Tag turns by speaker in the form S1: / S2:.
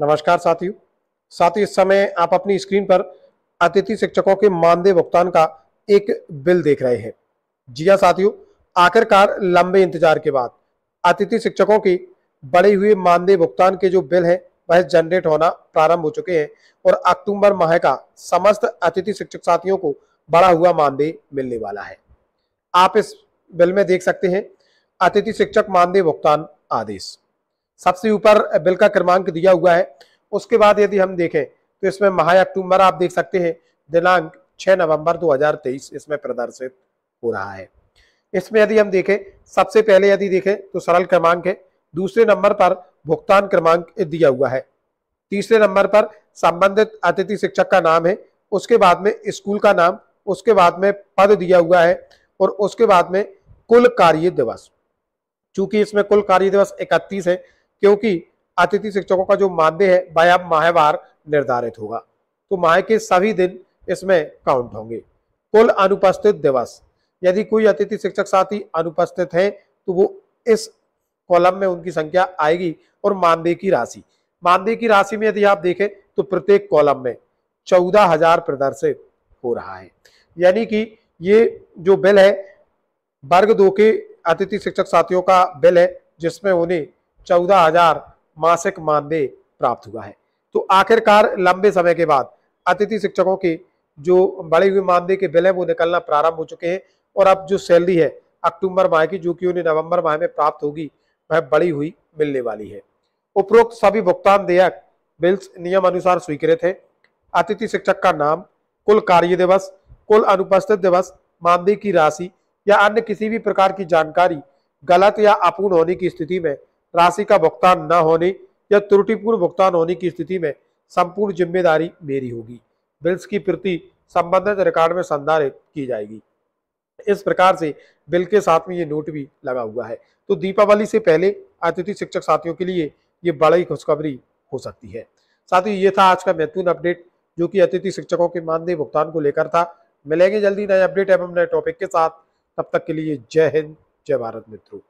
S1: नमस्कार साथियों साथियों इस समय आप अपनी स्क्रीन पर अतिथि शिक्षकों के मानदेय भुगतान का एक बिल देख रहे हैं जी हाँ साथियों आखिरकार लंबे इंतजार के बाद अतिथि शिक्षकों की बढ़े हुए मानदेय भुगतान के जो बिल हैं वह जनरेट होना प्रारंभ हो चुके हैं और अक्टूबर माह का समस्त अतिथि शिक्षक साथियों को बढ़ा हुआ मानदेय मिलने वाला है आप इस बिल में देख सकते हैं अतिथि शिक्षक मानदेय भुगतान आदेश सबसे ऊपर बिल का क्रमांक दिया हुआ है उसके बाद यदि हम देखें तो इसमें महा अक्टूबर आप देख सकते हैं दिनांक 6 नवंबर 2023 इसमें प्रदर्शित हो रहा है इसमें यदि हम देखें सबसे पहले यदि देखें तो सरल क्रमांक है दूसरे नंबर पर भुगतान क्रमांक दिया हुआ है तीसरे नंबर पर संबंधित अतिथि शिक्षक का नाम है उसके बाद में स्कूल का नाम उसके बाद में पद दिया हुआ है और उसके बाद में कुल कार्य दिवस चूंकि इसमें कुल कार्य दिवस इकतीस है क्योंकि अतिथि शिक्षकों का जो मानदेय है वह अब माहवार निर्धारित होगा तो माह के सभी दिन इसमें काउंट होंगे कुल अनुपस्थित दिवस यदि कोई अतिथि शिक्षक साथी अनुपस्थित है तो वो इस कॉलम में उनकी संख्या आएगी और मानदेय की राशि मानदेय की राशि में यदि आप देखें तो प्रत्येक कॉलम में चौदह हजार प्रदर्शित हो रहा है यानी कि ये जो बिल है वर्ग दो के अतिथि शिक्षक साथियों का बिल है जिसमें उन्हें चौदह हजार मासिक मानदेय प्राप्त हुआ है तो आखिरकार लंबे समय के बाद अतिथि शिक्षकों के जो बड़े हुए मानदेय के बिल है वो निकलना प्रारंभ हो चुके हैं और अब जो सैलरी है अक्टूबर माह की जो कि उन्हें नवंबर माह में प्राप्त होगी वह बड़ी हुई मिलने वाली है उपरोक्त सभी भुगतान देयक बिल्स नियम अनुसार स्वीकृत है अतिथि शिक्षक का नाम कुल कार्य दिवस कुल अनुपस्थित दिवस मानदेय की राशि या अन्य किसी भी प्रकार की जानकारी गलत या अपूर्ण होने की स्थिति में राशि का भुगतान न होने या त्रुटिपूर्ण भुगतान होने की स्थिति में संपूर्ण जिम्मेदारी मेरी होगी बिल्स की प्रति संबंधित रिकॉर्ड में संधारित की जाएगी इस प्रकार से बिल के साथ में ये नोट भी लगा हुआ है तो दीपावली से पहले अतिथि शिक्षक साथियों के लिए ये बड़ी खुशखबरी हो सकती है साथ ही ये था आज का महत्वपूर्ण अपडेट जो कि अतिथि शिक्षकों के मानदेय भुगतान को लेकर था मिलेंगे जल्दी नए अपडेट एवं नए टॉपिक के साथ तब तक के लिए जय हिंद जय भारत मित्रों